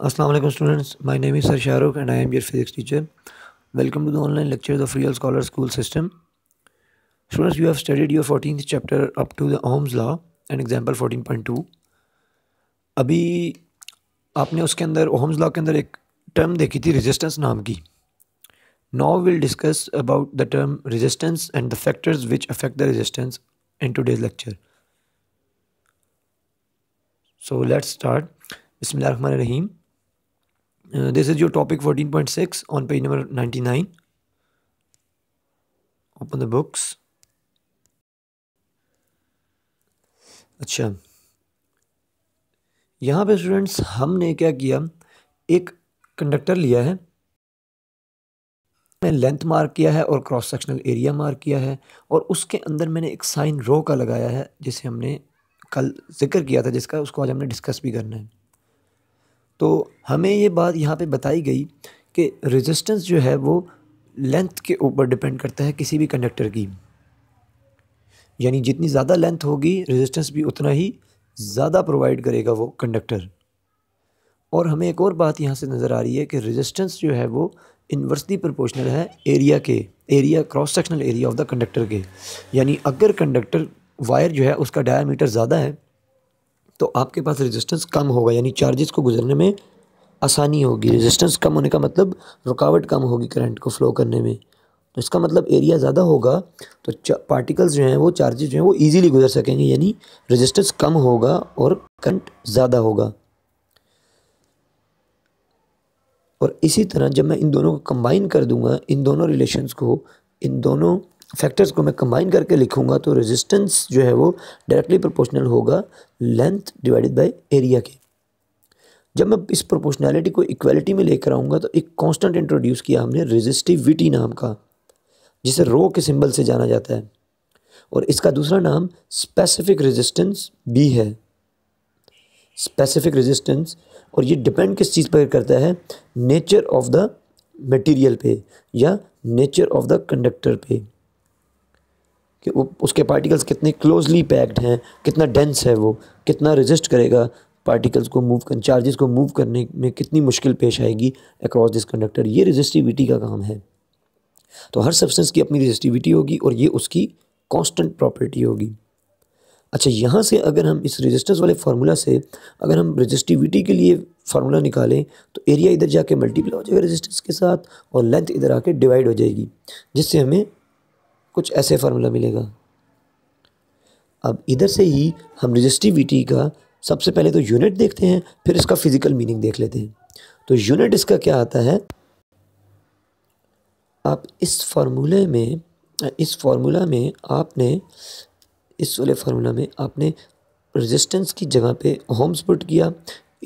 Assalamualaikum students, my name is Sir Shahrukh and I am your physics teacher. Welcome to the online lecture of Real Scholar School System. Students, you have studied your 14th chapter up to the Ohm's Law and example 14.2. अभी आपने उसके अंदर Ohm's Law के अंदर एक term देखी थी resistance नाम की. Now we'll discuss about the term resistance and the factors which affect the resistance in today's lecture. So let's start. Bismillahirrahmanirrahim. Uh, this is your topic 14.6 on page number 99. Open the books. अच्छा यहाँ पे students हमने क्या किया एक conductor लिया है मैंने लेंथ मार्क किया है और क्रॉस सेक्शनल एरिया मार्क किया है और उसके अंदर मैंने एक साइन रो का लगाया है जिसे हमने कल जिक्र किया था जिसका उसको आज हमने डिस्कस भी करना है तो हमें ये बात यहाँ पे बताई गई कि रेजिस्टेंस जो है वो लेंथ के ऊपर डिपेंड करता है किसी भी कंडक्टर की यानी जितनी ज़्यादा लेंथ होगी रेजिस्टेंस भी उतना ही ज़्यादा प्रोवाइड करेगा वो कंडक्टर और हमें एक और बात यहाँ से नज़र आ रही है कि रेजिस्टेंस जो है वो इन्वर्सली प्रोपोर्शनल है एरिया के area cross sectional area of the conductor के यानी अगर कंडक्टर वायर जो है उसका डायमीटर ज़्यादा है तो आपके पास रेजिस्टेंस कम होगा यानी चार्जेस को गुजरने में आसानी होगी रेजिस्टेंस कम होने का मतलब रुकावट कम होगी करंट को फ्लो करने में तो इसका मतलब एरिया ज़्यादा होगा तो पार्टिकल्स जो हैं वो चार्जेस जो हैं वो ईजिली गुजर सकेंगे यानी रेजिस्टेंस कम होगा और करंट ज़्यादा होगा और इसी तरह जब मैं इन दोनों को कंबाइन कर दूंगा इन दोनों रिलेशंस को इन दोनों फैक्टर्स को मैं कंबाइन करके लिखूंगा तो रेजिस्टेंस जो है वो डायरेक्टली प्रोपोर्शनल होगा लेंथ डिवाइडेड बाय एरिया के जब मैं इस प्रोपोर्शनैलिटी को इक्वलिटी में लेकर आऊँगा तो एक कांस्टेंट इंट्रोड्यूस किया हमने रेजिस्टिविटी नाम का जिसे रो के सिंबल से जाना जाता है और इसका दूसरा नाम स्पेसिफिक रेजिस्टेंस बी है स्पेसिफिक रेजिस्टेंस और ये डिपेंड किस चीज़ पर करता है नेचर ऑफ द मटेरियल पे या नेचर ऑफ द कंडक्टर पे कि वो उसके पार्टिकल्स कितने क्लोजली पैक्ड हैं कितना डेंस है वो कितना रजिस्ट करेगा पार्टिकल्स को मूव कर चार्जेस को मूव करने में कितनी मुश्किल पेश आएगी अक्रॉस दिस कंडक्टर ये रजिस्टिविटी का काम है तो हर सब्सटेंस की अपनी रजिस्टिविटी होगी और ये उसकी कॉन्स्टेंट प्रॉपर्टी होगी अच्छा यहाँ से अगर हम इस रजिस्टर्स वाले फार्मूला से अगर हम रजिस्टिविटी के लिए फार्मूला निकालें तो एरिया इधर जाके मल्टीप्लाई हो जाएगा रजिस्टर्स के साथ और लेंथ इधर आके डिवाइड हो जाएगी जिससे हमें कुछ ऐसे फार्मूला मिलेगा अब इधर से ही हम रजिस्टिविटी का सबसे पहले तो यूनिट देखते हैं फिर इसका फिज़िकल मीनिंग देख लेते हैं तो यूनिट इसका क्या आता है आप इस फार्मूले में इस फार्मूला में आपने इस वाले फार्मूला में आपने रेजिस्टेंस की जगह पे होम्स पुट किया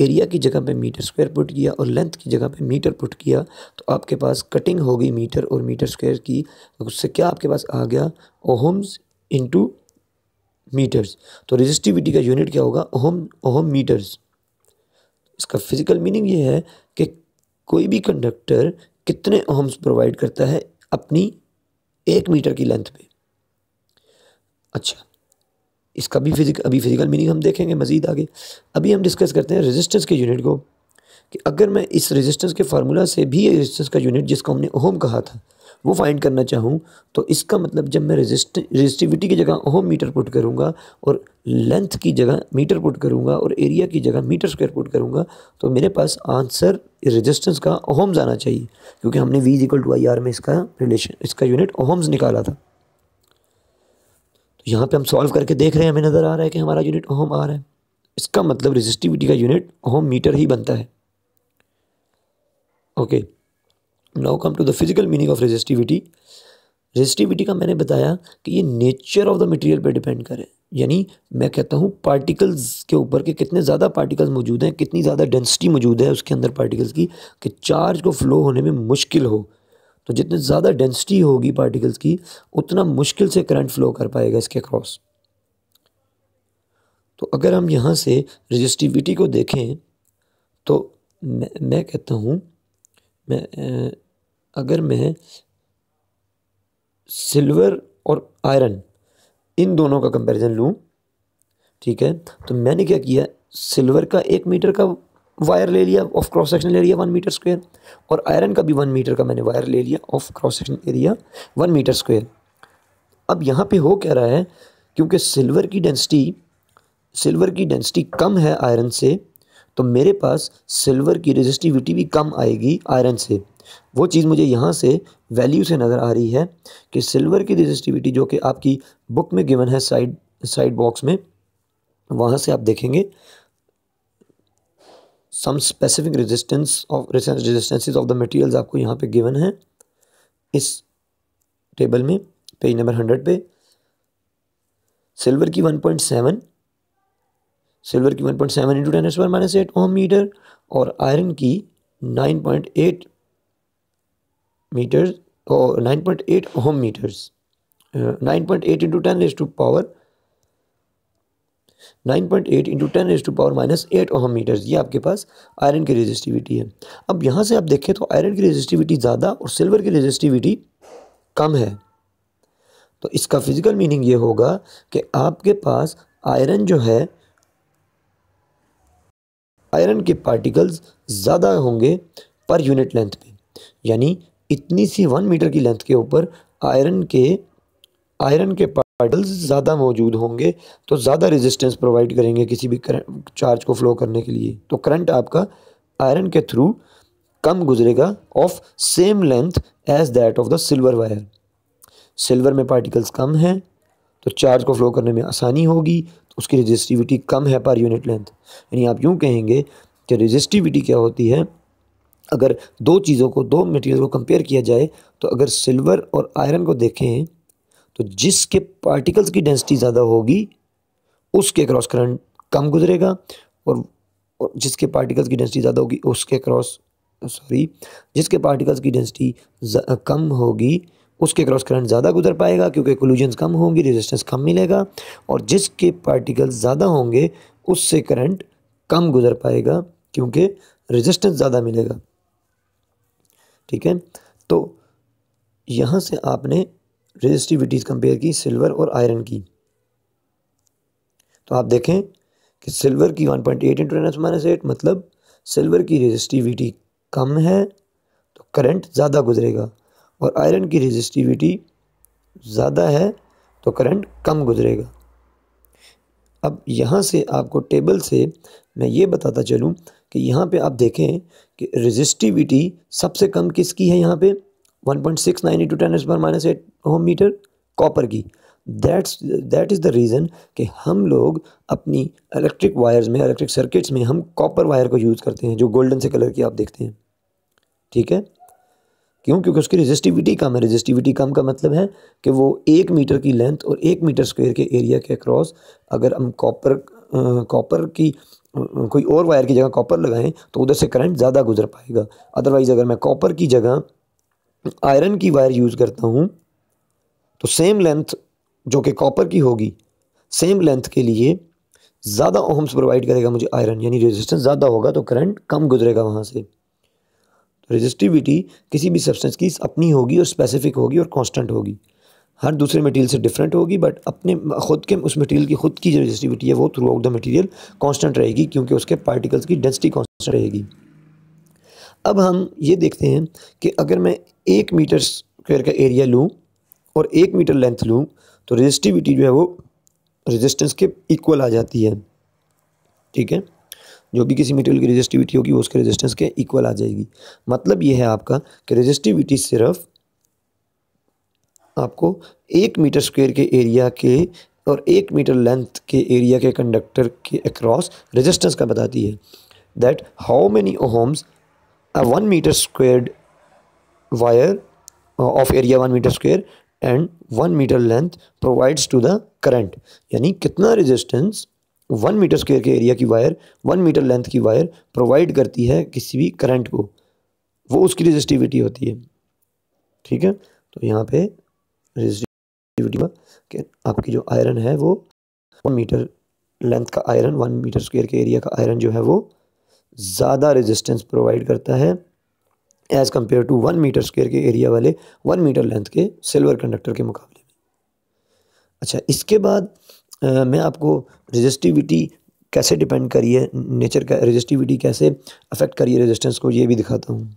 एरिया की जगह पे मीटर स्क्वायर पुट किया और लेंथ की जगह पे मीटर पुट किया तो आपके पास कटिंग होगी मीटर और मीटर स्क्वायर की उससे क्या आपके पास आ गया ओहम्स इंटू मीटर्स तो रजिस्टिविटी का यूनिट क्या होगा ओहम ओहम मीटर्स इसका फिज़िकल मीनिंग ये है कि कोई भी कंडक्टर कितने ओहम्स प्रोवाइड करता है अपनी एक मीटर की लेंथ पे अच्छा इसका भी फिजिक अभी फिज़िकल मीनिंग हम देखेंगे मज़ीद आगे अभी हम डिस्कस करते हैं रेजिस्टेंस के यूनिट को कि अगर मैं इस रेजिस्टेंस के फार्मूला से भी रेजिस्टेंस का यूनिट जिसको हमने ओहम कहा था वो फाइंड करना चाहूँ तो इसका मतलब जब मैं रेजिस्ट रेजिस्टिविटी की जगह ओहम मीटर पुट करूँगा और लेंथ की जगह मीटर पुट करूँगा और एरिया की जगह मीटर स्क्वायर पुट करूँगा तो मेरे पास आंसर रेजिस्टेंस का ओहम्स आना चाहिए क्योंकि हमने V equal to I R में इसका रिलेशन इसका यूनिट ओहम्स निकाला था यहाँ पे हम सॉल्व करके देख रहे हैं हमें नज़र आ रहा है कि हमारा यूनिट ओम आ रहा है इसका मतलब रेजिस्टिविटी का यूनिट ओम मीटर ही बनता है okay now come to the physical meaning of resistivity resistivity का मैंने बताया कि ये नेचर ऑफ द मटेरियल पे डिपेंड करे यानी मैं कहता हूँ पार्टिकल्स के ऊपर के कितने ज़्यादा पार्टिकल्स मौजूद हैं कितनी ज़्यादा डेंसिटी मौजूद है उसके अंदर पार्टिकल्स की कि चार्ज को फ्लो होने में मुश्किल हो तो जितने ज़्यादा डेंसिटी होगी पार्टिकल्स की उतना मुश्किल से करंट फ्लो कर पाएगा इसके क्रॉस तो अगर हम यहाँ से रजिस्टिविटी को देखें तो मैं, मैं कहता हूँ मैं अगर मैं सिल्वर और आयरन इन दोनों का कंपैरिजन लूँ ठीक है तो मैंने क्या किया सिल्वर का एक मीटर का वायर ले लिया of cross section area one metre square और आयरन का भी वन मीटर का मैंने वायर ले लिया of cross section area one metre square अब यहाँ पे हो कह रहा है क्योंकि सिल्वर की डेंसिटी सिल्वर की डेंसिटी कम है आयरन से तो मेरे पास सिल्वर की रेजिस्टिविटी भी कम आएगी आयरन से वो चीज़ मुझे यहाँ से वैल्यू से नज़र आ रही है कि सिल्वर की रेजिस्टिविटी जो कि आपकी बुक में गिवन है साइड साइड बॉक्स में वहाँ से आप देखेंगे some specific resistance of resistances of the materials आपको यहाँ पे गिवन है इस टेबल में पेज नंबर हंड्रेड पे सिल्वर की वन पॉइंट सेवन सिल्वर की one point seven into ten square minus eight ohm metre और आयरन की नाइन पॉइंट एट मीटर और nine point eight ohm metres nine point eight into ten is to power nine point eight into ten as to power minus eight ohm metres ये आपके पास iron की resistivity है अब यहाँ से आप देखें तो आयरन की रेजिस्टिविटी ज़्यादा और सिल्वर की रेजिस्टिविटी कम है तो इसका फिज़िकल मीनिंग ये होगा कि आपके पास आयरन जो है आयरन के पार्टिकल्स ज़्यादा होंगे पर यूनिट लेंथ पे यानी इतनी सी वन मीटर की लेंथ के ऊपर आयरन के आयरन के पेडल्स ज़्यादा मौजूद होंगे तो ज़्यादा रेजिस्टेंस प्रोवाइड करेंगे किसी भी करंट चार्ज को फ्लो करने के लिए तो करंट आपका आयरन के थ्रू कम गुजरेगा of same length as that of the silver wire silver में पार्टिकल्स कम हैं तो चार्ज को फ्लो करने में आसानी होगी तो उसकी रजिस्टिविटी कम है पर यूनिट लेंथ यानी आप यूँ कहेंगे कि रजिस्टिविटी क्या होती है अगर दो चीज़ों को दो मटेरियल को कंपेयर किया जाए तो अगर सिल्वर और आयरन को देखें तो जिसके पार्टिकल्स की डेंसिटी ज़्यादा होगी उसके क्रॉस करंट कम गुजरेगा और, और जिसके पार्टिकल्स की डेंसिटी ज़्यादा होगी उसके क्रॉस सॉरी जिसके पार्टिकल्स की डेंसिटी कम होगी उसके क्रॉस करंट ज़्यादा गुजर पाएगा क्योंकि कोल्यूजन्स कम होंगी रेजिस्टेंस कम मिलेगा और जिसके पार्टिकल्स ज़्यादा होंगे उससे करंट कम गुजर पाएगा क्योंकि रेजिस्टेंस ज़्यादा मिलेगा ठीक है तो यहाँ से आपने रेजिस्टिविटीज़ कंपेयर की सिल्वर और आयरन की तो आप देखें कि सिल्वर की 1.8 point eight into minus eight मतलब सिल्वर की रेजिस्टिविटी कम है तो करंट ज़्यादा गुजरेगा और आयरन की रेजिस्टिविटी ज़्यादा है तो करंट कम गुजरेगा अब यहाँ से आपको टेबल से मैं ये बताता चलूँ कि यहाँ पे आप देखें कि रेजिस्टिविटी सबसे कम किसकी है यहाँ पे one point six nine into ten एस पर minus eight ohm metre copper की that's that is the reason कि हम लोग अपनी इलेक्ट्रिक वायर्स में इलेक्ट्रिक सर्किट्स में हम कॉपर वायर को यूज़ करते हैं जो गोल्डन से कलर की आप देखते हैं ठीक है क्यों क्योंकि उसकी रेजिस्टिविटी कम है रेजिस्टिविटी कम का मतलब है कि वो एक मीटर की लेंथ और एक मीटर स्क्वायर के एरिया के अक्रॉस अगर हम कॉपर कॉपर की कोई और वायर की जगह कॉपर लगाएं तो उधर से करंट ज़्यादा गुजर पाएगा अदरवाइज़ अगर मैं कॉपर की जगह आयरन की वायर यूज़ करता हूँ तो सेम लेंथ जो कि कॉपर की होगी सेम लेंथ के लिए ज़्यादा ओम्स प्रोवाइड करेगा मुझे आयरन यानी रेजिस्टेंस ज़्यादा होगा तो करंट कम गुजरेगा वहाँ से तो रेजिस्टिविटी किसी भी सब्सटेंस की अपनी होगी और स्पेसिफिक होगी और कांस्टेंट होगी हर दूसरे मटेरियल से डिफरेंट होगी बट अपने खुद के उस मटेरियल की खुद की जो रेजिस्टिविटी है वो throughout the material constant रहेगी क्योंकि उसके पार्टिकल्स की डेंसिटी कॉन्स्टेंट रहेगी अब हम ये देखते हैं कि अगर मैं एक मीटर स्क्वायर का एरिया लूँ और एक मीटर लेंथ लूँ तो रजिस्टिविटी जो है वो रेजिस्टेंस के इक्वल आ जाती है ठीक है जो भी किसी मटेरियल की रेजिस्टिविटी होगी वो उसके रेजिस्टेंस के इक्वल आ जाएगी मतलब ये है आपका कि रेजिस्टिविटी सिर्फ आपको एक मीटर स्क्वायर के एरिया के और एक मीटर लेंथ के एरिया के कंडक्टर के अक्रॉस रेजिस्टेंस का बताती है that how many ohms a 1 meter squared wire uh, of area 1 meter square and 1 meter length provides to the current यानी कितना resistance वन मीटर स्क्वेयर के एरिया की वायर वन मीटर लेंथ की wire provide करती है किसी भी current को वो उसकी रेजिस्टिविटी होती है ठीक है तो यहाँ पे रेजिस्टिविटी कि आपकी जो आयरन है वो वन मीटर लेंथ का आयरन वन मीटर स्क्वेयर के एरिया का आयरन जो है वो ज़्यादा रेजिस्टेंस प्रोवाइड करता है as compare to one metre square के एरिया वाले वन मीटर लेंथ के सिल्वर कंडक्टर के मुकाबले में अच्छा इसके बाद आ, मैं आपको रजिस्टिविटी कैसे डिपेंड करी है नेचर का रजिस्टिविटी कैसे अफेक्ट करी है रेजिस्टेंस को ये भी दिखाता हूँ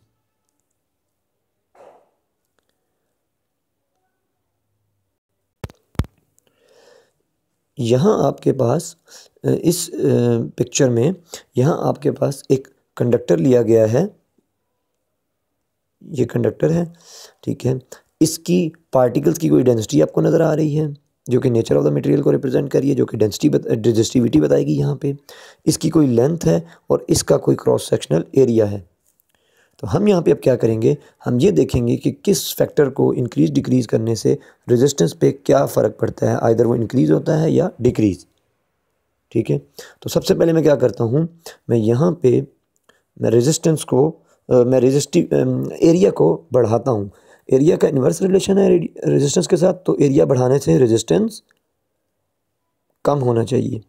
यहाँ आपके पास इस पिक्चर में यहाँ आपके पास एक कंडक्टर लिया गया है ये कंडक्टर है ठीक है इसकी पार्टिकल्स की कोई डेंसिटी आपको नज़र आ रही है जो कि नेचर ऑफ द मटेरियल को रिप्रेजेंट करिए जो कि डेंसिटी डिजिस्टिविटी बताएगी यहाँ पे इसकी कोई लेंथ है और इसका कोई क्रॉस सेक्शनल एरिया है तो हम यहाँ पे अब क्या करेंगे हम ये देखेंगे कि किस फैक्टर को इंक्रीज़ डिक्रीज़ करने से रेजिस्टेंस पे क्या फ़र्क पड़ता है आइधर वो इंक्रीज़ होता है या डिक्रीज़ ठीक है तो सबसे पहले मैं क्या करता हूँ मैं यहाँ पे मैं रेजिस्टेंस को मैं रेजिस्टिव एरिया को बढ़ाता हूँ एरिया का इन्वर्स रिलेशन है रेजिस्टेंस के साथ तो एरिया बढ़ाने से रेजिस्टेंस कम होना चाहिए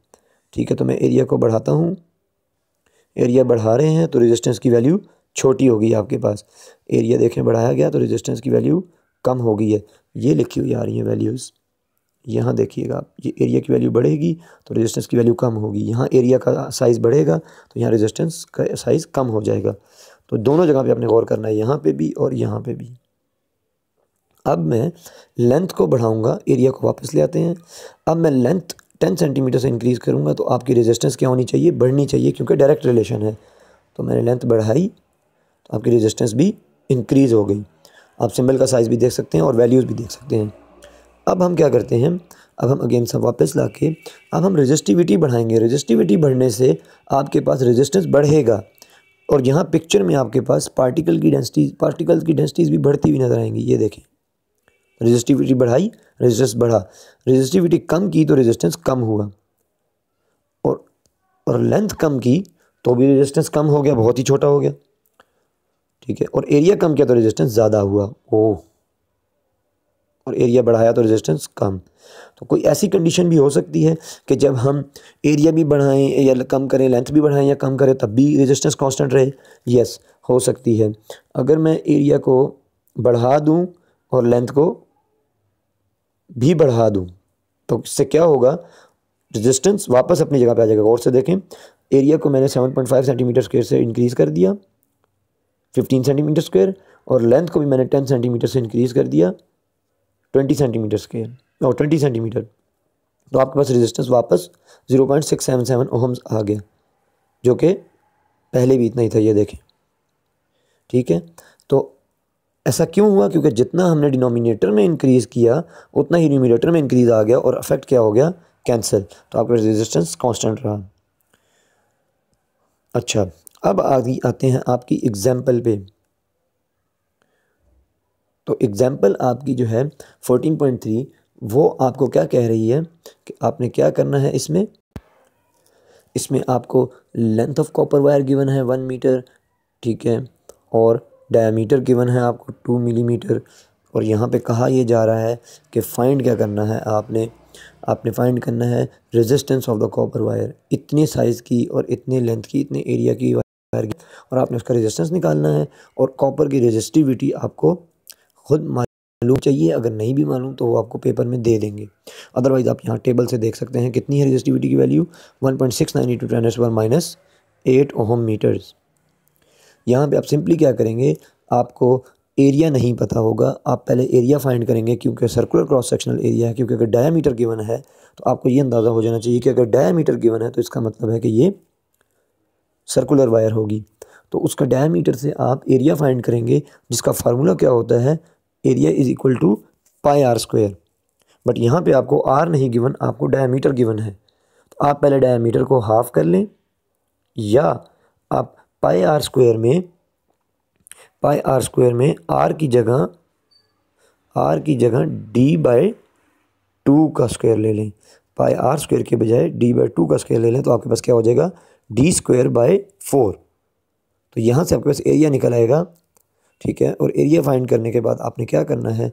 ठीक है तो मैं एरिया को बढ़ाता हूँ एरिया बढ़ा रहे हैं तो रेजिस्टेंस की वैल्यू छोटी होगी आपके पास एरिया देखें बढ़ाया गया तो रेजिस्टेंस की वैल्यू कम हो गई है ये लिखी हुई आ रही है वैल्यूज़ यहाँ देखिएगा ये एरिया की वैल्यू बढ़ेगी तो रेजिस्टेंस की वैल्यू कम होगी यहाँ एरिया का साइज़ बढ़ेगा तो यहाँ रेजिस्टेंस का साइज़ कम हो जाएगा तो दोनों जगह पे आपने गौर करना है यहाँ पे भी और यहाँ पे भी अब मैं लेंथ को बढ़ाऊँगा एरिया को वापस ले आते हैं अब मैं लेंथ टेन सेंटीमीटर से इंक्रीज़ करूँगा तो आपकी रेजिस्टेंस क्या होनी चाहिए बढ़नी चाहिए क्योंकि डायरेक्ट रिलेशन है तो मैंने लेंथ बढ़ाई तो आपकी रेजिस्टेंस भी इंक्रीज़ हो गई आप सिंबल का साइज़ भी देख सकते हैं और वैल्यूज़ भी देख सकते हैं अब हम क्या करते हैं अब हम अगेन सब वापस ला के अब हम रजिस्टिविटी बढ़ाएंगे रजिस्टिविटी बढ़ने से आपके पास रेजिस्टेंस बढ़ेगा और यहाँ पिक्चर में आपके पास पार्टिकल की डेंसिटी पार्टिकल्स की डेंसिटीज़ भी बढ़ती हुई नज़र आएंगी ये देखें रेजिस्टिविटी बढ़ाई रेजिस्टेंस बढ़ा रेजिस्टिविटी कम की तो रेजिस्टेंस कम हुआ और और लेंथ कम की तो भी रेजिस्टेंस कम हो गया बहुत ही छोटा हो गया ठीक है और एरिया कम किया तो रेजिस्टेंस ज़्यादा हुआ ओह और एरिया बढ़ाया तो रेजिस्टेंस कम तो कोई ऐसी कंडीशन भी हो सकती है कि जब हम एरिया भी बढ़ाएं या कम करें लेंथ भी बढ़ाएं या कम करें तब भी रेजिस्टेंस कांस्टेंट रहे यस हो सकती है अगर मैं एरिया को बढ़ा दूं और लेंथ को भी बढ़ा दूं तो इससे क्या होगा रेजिस्टेंस वापस अपनी जगह पर आ जाएगा और से देखें एरिया को मैंने फाइव सेंटीमीटर स्क्वेयर से इंक्रीज़ कर दिया फ़िफ्टीन सेंटीमीटर स्क्वेयर और लेंथ को भी मैंने टेन सेंटीमीटर से इंक्रीज़ कर दिया ट्वेंटी सेंटीमीटर के और ट्वेंटी सेंटीमीटर तो आपके पास रेजिस्टेंस वापस zero point six seven seven ohms आ गया जो कि पहले भी इतना ही था ये देखें ठीक है तो ऐसा क्यों हुआ क्योंकि जितना हमने डिनोमिनेटर में इंक्रीज़ किया उतना ही न्यूमिनेटर में इंक्रीज़ आ गया और अफेक्ट क्या हो गया कैंसिल तो आपका रेजिस्टेंस कांस्टेंट रहा अच्छा अब आगे आते हैं आपकी एग्जाम्पल पे तो एग्ज़ाम्पल आपकी जो है फोर्टीन पॉइंट थ्री वो आपको क्या कह रही है कि आपने क्या करना है इसमें इसमें आपको length of copper wire given है वन मीटर ठीक है और डायमीटर गिवन है आपको टू मिलीमीटर और यहाँ पे कहा यह जा रहा है कि फाइंड क्या करना है आपने आपने फाइंड करना है resistance of the copper wire इतने साइज़ की और इतने लेंथ की इतने एरिया की वायर और आपने उसका रेजिस्टेंस निकालना है और कॉपर की रेजिस्टिविटी आपको ख़ुद मालूम चाहिए अगर नहीं भी मालूम तो वो आपको पेपर में दे देंगे अदरवाइज़ आप यहाँ टेबल से देख सकते हैं कितनी है रजिस्टिविटी की value one point six nine into ten पर माइनस एट ओहम मीटर्स यहाँ पर आप सिंपली क्या करेंगे आपको एरिया नहीं पता होगा आप पहले एरिया फाइंड करेंगे क्योंकि सर्कुलर क्रॉस सेक्शनल एरिया है क्योंकि अगर डायमीटर गिवन है तो आपको ये अंदाज़ा हो जाना चाहिए कि अगर डायमीटर गिवन है तो इसका मतलब है कि ये सर्कुलर वायर होगी तो उसका डायमीटर से आप एरिया फाइंड करेंगे जिसका फार्मूला क्या होता है area is equal to pi r square but यहाँ पे आपको आर नहीं गिवन आपको डायमीटर गिवन है तो आप पहले डायमीटर को हाफ़ कर लें या आप पाई आर स्क्वेयर में पाई आर स्क्वेयर में आर की जगह आर की जगह डी बाई टू का स्क्वायर ले लें पाई आर स्क्वायर के बजाय डी बाई टू का स्क्वेयर ले लें तो आपके पास क्या हो जाएगा डी स्क्वेयर बाय फोर तो यहाँ से आपके पास एरिया निकल आएगा ठीक है और एरिया फाइंड करने के बाद आपने क्या करना है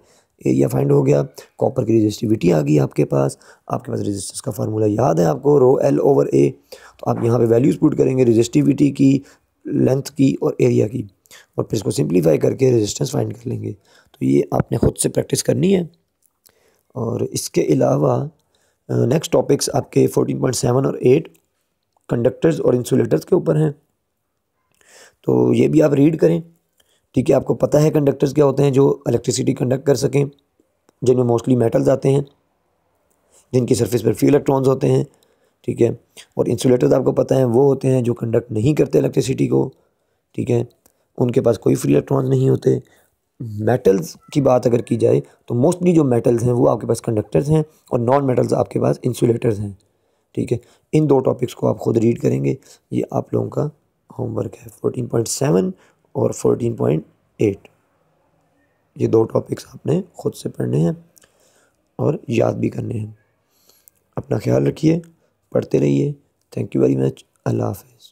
एरिया फाइंड हो गया कॉपर की रजिस्टिविटी आ गई आपके पास आपके पास रजिस्टेंस का फार्मूला याद है आपको रो एल ओवर ए तो आप यहाँ पे वैल्यूज पुट करेंगे रजिस्टिविटी की लेंथ की और एरिया की और फिर इसको सिंप्लीफाई करके रजिस्टेंस फाइंड कर लेंगे तो ये आपने ख़ुद से प्रैक्टिस करनी है और इसके अलावा नेक्स्ट टॉपिक्स आपके फोर्टीन और एट कंडक्टर्स और इंसुलेटर्स के ऊपर हैं तो ये भी आप रीड करें ठीक है आपको पता है कंडक्टर्स क्या होते हैं जो इलेक्ट्रिसिटी कंडक्ट कर सकें जिनमें मोस्टली मेटल्स आते हैं जिनकी सरफेस पर फ्यू इलेक्ट्रॉन्स होते हैं ठीक है और इंसुलेटर्स आपको पता है वो होते हैं जो कंडक्ट नहीं करते इलेक्ट्रिसिटी को ठीक है उनके पास कोई फ्री इलेक्ट्रॉन्स नहीं होते मेटल्स की बात अगर की जाए तो मोस्टली जो मेटल्स हैं वो आपके पास कंडक्टर्स हैं और नॉन मेटल्स आपके पास इंसुलेटर्स हैं ठीक है इन दो टॉपिक्स को आप खुद रीड करेंगे ये आप लोगों का होमवर्क है फोर्टीन पॉइंट सेवन और फोर्टीन पॉइंट एट ये दो टॉपिक्स आपने ख़ुद से पढ़ने हैं और याद भी करने हैं अपना ख्याल रखिए पढ़ते रहिए थैंक यू वेरी मच अल्लाह हाफिज़